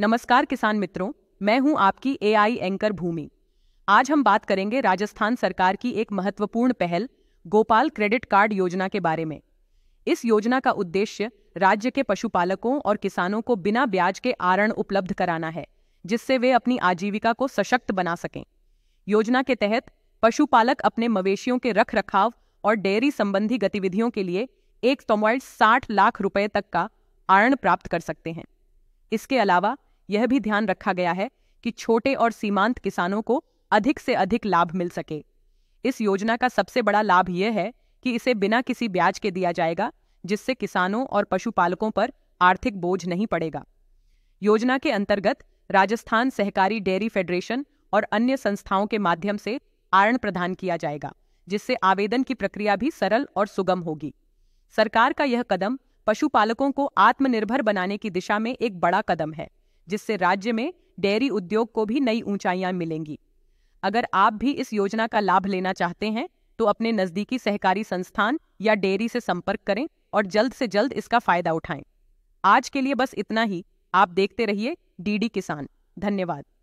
नमस्कार किसान मित्रों मैं हूं आपकी एआई एंकर भूमि आज हम बात करेंगे राजस्थान सरकार की एक महत्वपूर्ण पहल गोपाल क्रेडिट कार्ड योजना के बारे में इस योजना का उद्देश्य राज्य के पशुपालकों और किसानों को बिना ब्याज के आरण उपलब्ध कराना है जिससे वे अपनी आजीविका को सशक्त बना सकें योजना के तहत पशुपालक अपने मवेशियों के रख रखाव और डेयरी संबंधी गतिविधियों के लिए एक तोमॉइल साठ लाख रुपए तक का आरण प्राप्त कर सकते हैं इसके अलावा यह भी ध्यान रखा गया है कि छोटे और सीमांत किसानों को अधिक से अधिक लाभ मिल सके इस योजना का सबसे बड़ा लाभ यह है कि इसे बिना किसी ब्याज के दिया जाएगा जिससे किसानों और पशुपालकों पर आर्थिक बोझ नहीं पड़ेगा योजना के अंतर्गत राजस्थान सहकारी डेयरी फेडरेशन और अन्य संस्थाओं के माध्यम से आरण प्रदान किया जाएगा जिससे आवेदन की प्रक्रिया भी सरल और सुगम होगी सरकार का यह कदम पशुपालकों को आत्मनिर्भर बनाने की दिशा में एक बड़ा कदम है जिससे राज्य में डेयरी उद्योग को भी नई ऊंचाइयां मिलेंगी अगर आप भी इस योजना का लाभ लेना चाहते हैं तो अपने नजदीकी सहकारी संस्थान या डेयरी से संपर्क करें और जल्द से जल्द इसका फायदा उठाएं आज के लिए बस इतना ही आप देखते रहिए डीडी किसान धन्यवाद